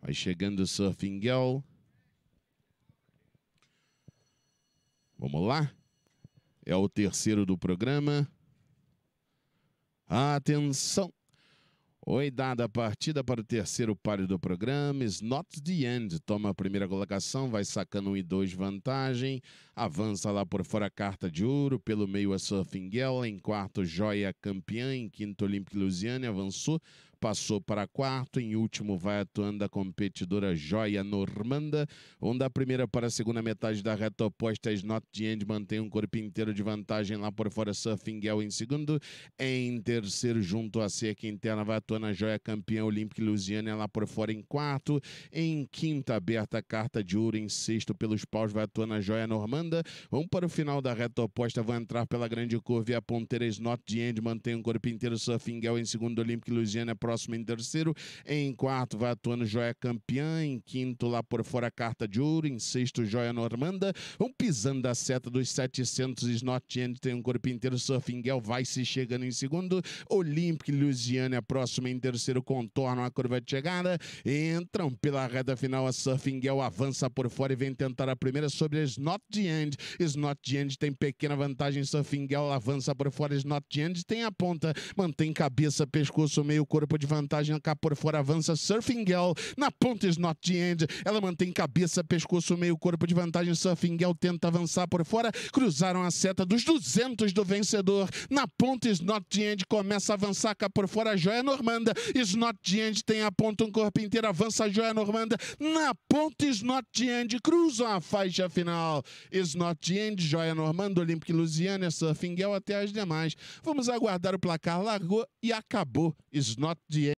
Vai chegando o Surfing Girl. Vamos lá? É o terceiro do programa. Atenção! Oi, dada a partida para o terceiro par do programa, is not the end. Toma a primeira colocação, vai sacando 1 e 2 vantagem, avança lá por fora a carta de ouro, pelo meio a Surfing Girl, em quarto Joia Campeã, em quinto Olympic Louisiana avançou passou para quarto. Em último vai atuando a competidora Joia Normanda, onda a primeira para a segunda metade da reta oposta, Snot de End mantém um corpo inteiro de vantagem lá por fora. Surfing em segundo. Em terceiro, junto à cerca interna, vai atuando a Joia Campeã Olímpica Lusiana lá por fora em quarto. Em quinta, aberta carta de ouro. Em sexto, pelos paus, vai atuando a Joia Normanda. Vamos para o final da reta oposta, vai entrar pela grande curva e a ponteira Snot de End mantém um corpo inteiro. Surfing em segundo, Olímpica Lusiana próximo em terceiro. Em quarto vai atuando Joia Campeã. Em quinto, lá por fora, Carta de Ouro. Em sexto, Joia Normanda. Vão pisando a seta dos 700. Snot End tem um corpo inteiro. Surfingel vai se chegando em segundo. Olympic Louisiana próxima em terceiro. Contorno a curva de chegada. Entram pela reta final. A Surfingel avança por fora e vem tentar a primeira sobre a Snot End. Snot End tem pequena vantagem. Surfingel avança por fora. Snot End tem a ponta. Mantém cabeça, pescoço, meio corpo de vantagem cá por fora, avança Surfing Girl na ponta is not the end. Ela mantém cabeça, pescoço, meio corpo de vantagem. Surfing Girl tenta avançar por fora, cruzaram a seta dos 200 do vencedor. Na ponta is not the end, começa a avançar cá por fora a joia normanda. Is not the end, tem a ponta um corpo inteiro, avança a joia normanda. Na ponta is not the end, cruzam a faixa final. Is not the end, joia normanda, Olympic Louisiana, Surfing Girl até as demais. Vamos aguardar o placar, largou e acabou. Is not GA